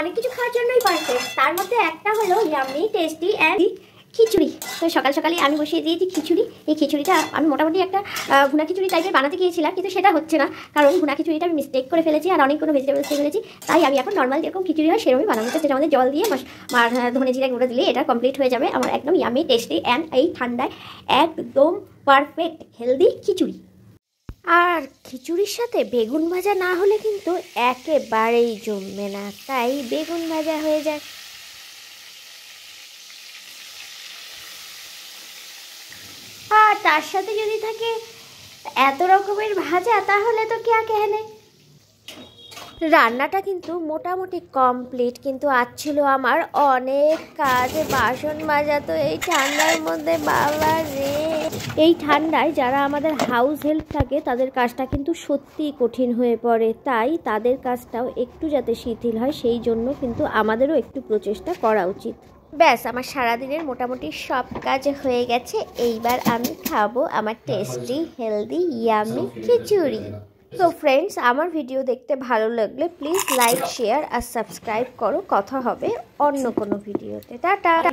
অনেক কিছু খাওয়ার জন্যই বাড়ছে তার মধ্যে একটা হলো ইয়াম্মি টেস্টি অ্যান্ড খিচুড়ি তো সকাল সকালে আমি বসিয়ে দিয়েছি খিচুড়ি এই খিচুড়িটা আমি মোটামুটি একটা ঘুনা খিচুড়ি টাইপের বানাতে গিয়েছিলাম কিন্তু সেটা হচ্ছে না কারণ ঘুনা খিচুড়িটা আমি মিস্টেক করে ফেলেছি আর অনেক কোনো ভেজিটেবলস দিয়ে ফেলেছি তাই আমি এখন নর্মাল যেরকম খিচুড়ি হয় সেরকমই বানাবো সেটা আমাদের জল দিয়ে হ্যাঁ, ধনে জিরা গুঁড়ো দিলে এটা কমপ্লিট হয়ে যাবে আমার একদম ইয়ামি টেস্টি অ্যান্ড এই ঠান্ডায় একদম পারফেক্ট হেলদি খিচুড়ি আর খিচুড়ির সাথে বেগুন ভাজা না হলে কিন্তু একেবারেই জমবে না তাই বেগুন ভাজা হয়ে যায় আর তার সাথে যদি থাকে এত রকমের ভাজা তাহলে তো কে কেহ নেই রান্নাটা কিন্তু মোটামুটি কমপ্লিট কিন্তু আজ ছিল আমার অনেক কাজ বাসন মাজা তো এই ঠান্ডার মধ্যে বাবা রে এই ঠান্ডায় যারা আমাদের হাউস হেল্প থাকে তাদের কাজটা কিন্তু সত্যিই কঠিন হয়ে পড়ে তাই তাদের কাজটাও একটু যাতে শিথিল হয় সেই জন্য কিন্তু আমাদেরও একটু প্রচেষ্টা করা উচিত ব্যাস আমার সারাদিনের মোটামুটি সব কাজ হয়ে গেছে এইবার আমি খাবো আমার টেস্টি হেলদি ইয়ামি খিচুড়ি তো ফ্রেন্ডস আমার ভিডিও দেখতে ভালো লাগলে প্লিজ লাইক শেয়ার আর সাবস্ক্রাইব করো কথা হবে অন্য কোনো ভিডিওতে টাটা